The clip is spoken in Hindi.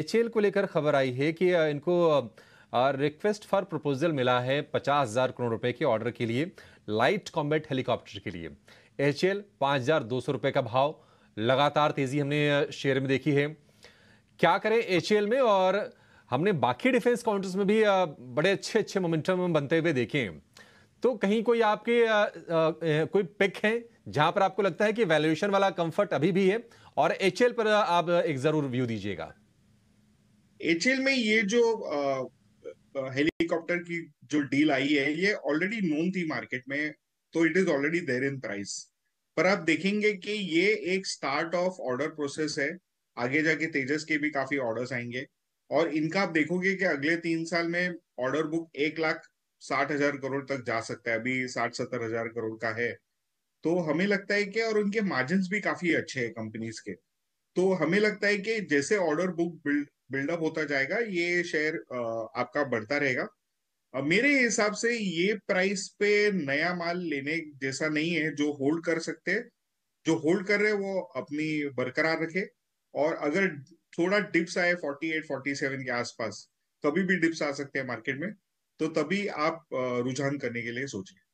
एच को लेकर खबर आई है कि इनको रिक्वेस्ट फॉर प्रपोजल मिला है पचास हज़ार करोड़ रुपए के ऑर्डर के लिए लाइट कॉम्बैट हेलीकॉप्टर के लिए एच एल पाँच हज़ार दो सौ रुपये का भाव लगातार तेज़ी हमने शेयर में देखी है क्या करें एच में और हमने बाकी डिफेंस काउंटर्स में भी बड़े अच्छे अच्छे मोमेंटम बनते हुए देखे तो कहीं कोई आपके कोई पिक है जहां पर आपको लगता है कि वैल्यूएशन वाला कंफर्ट अभी भी है और एच पर आप एक ज़रूर व्यू दीजिएगा एच में ये जो हेलीकॉप्टर की जो डील आई है ये ऑलरेडी नोन थी मार्केट में तो it is already there in price पर आप देखेंगे कि ये एक स्टार्ट ऑफ ऑर्डर प्रोसेस है आगे जाके तेजस के भी काफी ऑर्डर्स आएंगे और इनका आप देखोगे कि अगले तीन साल में ऑर्डर बुक एक लाख साठ हजार करोड़ तक जा सकता है अभी साठ सत्तर हजार करोड़ का है तो हमें लगता है कि और उनके मार्जिन भी काफी अच्छे हैं कंपनीज के तो हमें लगता है कि जैसे ऑर्डर बुक बिल्ड बिल्डअप होता जाएगा ये शेयर आपका बढ़ता रहेगा मेरे हिसाब से ये प्राइस पे नया माल लेने जैसा नहीं है जो होल्ड कर सकते हैं जो होल्ड कर रहे हैं वो अपनी बरकरार रखे और अगर थोड़ा डिप्स आए 48 47 के आसपास तभी भी डिप्स आ सकते हैं मार्केट में तो तभी आप रुझान करने के लिए सोचिए